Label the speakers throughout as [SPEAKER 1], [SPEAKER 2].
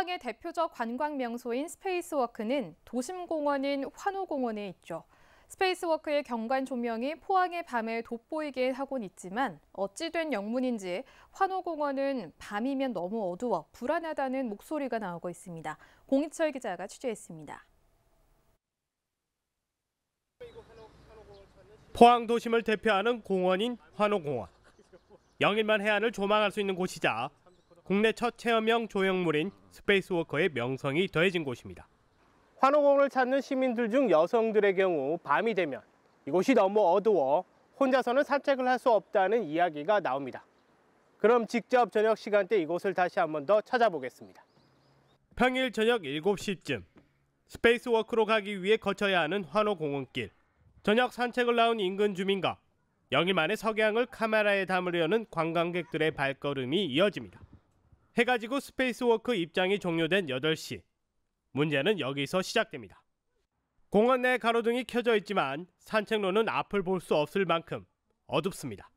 [SPEAKER 1] 포항의 대표적 관광 명소인 스페이스워크는 도심공원인 환호공원에 있죠. 스페이스워크의 경관 조명이 포항의 밤을 돋보이게 하곤 있지만 어찌된 영문인지 환호공원은 밤이면 너무 어두워 불안하다는 목소리가 나오고 있습니다. 공익철 기자가 취재했습니다.
[SPEAKER 2] 포항 도심을 대표하는 공원인 환호공원. 영일만 해안을 조망할 수 있는 곳이자 국내 첫 체험형 조형물인 스페이스워커의 명성이 더해진 곳입니다. 환호공을 찾는 시민들 중 여성들의 경우 밤이 되면 이곳이 너무 어두워 혼자서는 산책을 할 수 없다는 이야기가 나옵니다. 그럼 직접 저녁 시간대 이곳을 다시 한번더 찾아보겠습니다. 평일 저녁 7시쯤 스페이스워크로 가기 위해 거쳐야 하는 환호공원길. 저녁 산책을 나온 인근 주민과 영일 만의 석양을 카메라에 담으려는 관광객들의 발걸음이 이어집니다. 해가지고 스페이스워크 입장이 종료된 8시. 문제는 여기서 시작됩니다. 공원 내 가로등이 켜져 있지만 산책로는 앞을 볼 수 없을 만큼 어둡습니다.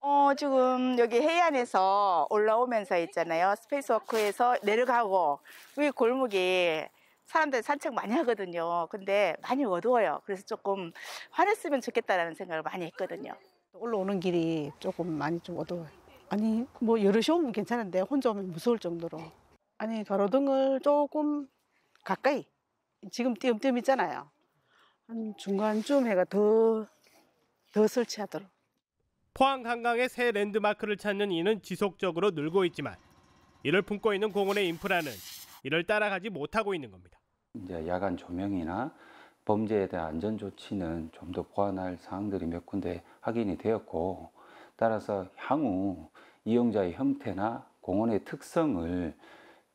[SPEAKER 3] 어, 지금 여기 해안에서 올라오면서 있잖아요. 스페이스워크에서 내려가고 위 골목이 사람들 산책 많이 하거든요. 근데 많이 어두워요. 그래서 조금 화냈으면 좋겠다라는 생각을 많이 했거든요.
[SPEAKER 4] 올라오는 길이 조금 많이 좀 어두워요. 아니 뭐 여럿이 오면 괜찮은데 혼자 오면 무서울 정도로 아니 가로등을 조금 가까이 지금 띄엄띄엄 있잖아요 한 중간쯤 해가 더 더 설치하도록
[SPEAKER 2] 포항 한강의 새 랜드마크를 찾는 이는 지속적으로 늘고 있지만 이를 품고 있는 공원의 인프라는 이를 따라가지 못하고 있는 겁니다.
[SPEAKER 5] 이제 야간 조명이나 범죄에 대한 안전 조치는 좀 더 보완할 사항들이 몇 군데 확인이 되었고 따라서 향후 이용자의 형태나 공원의 특성을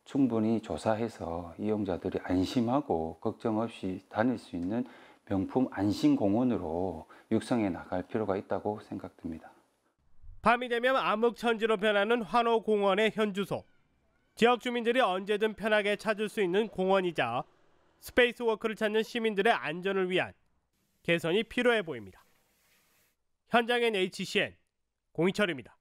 [SPEAKER 5] 충분히 조사해서 이용자들이 안심하고 걱정 없이 다닐 수 있는 명품 안심공원으로 육성해 나갈 필요가 있다고 생각됩니다.
[SPEAKER 2] 밤이 되면 암흑천지로 변하는 환호공원의 현주소. 지역 주민들이 언제든 편하게 찾을 수 있는 공원이자 스페이스워크를 찾는 시민들의 안전을 위한 개선이 필요해 보입니다. 현장엔 HCN 공희철입니다.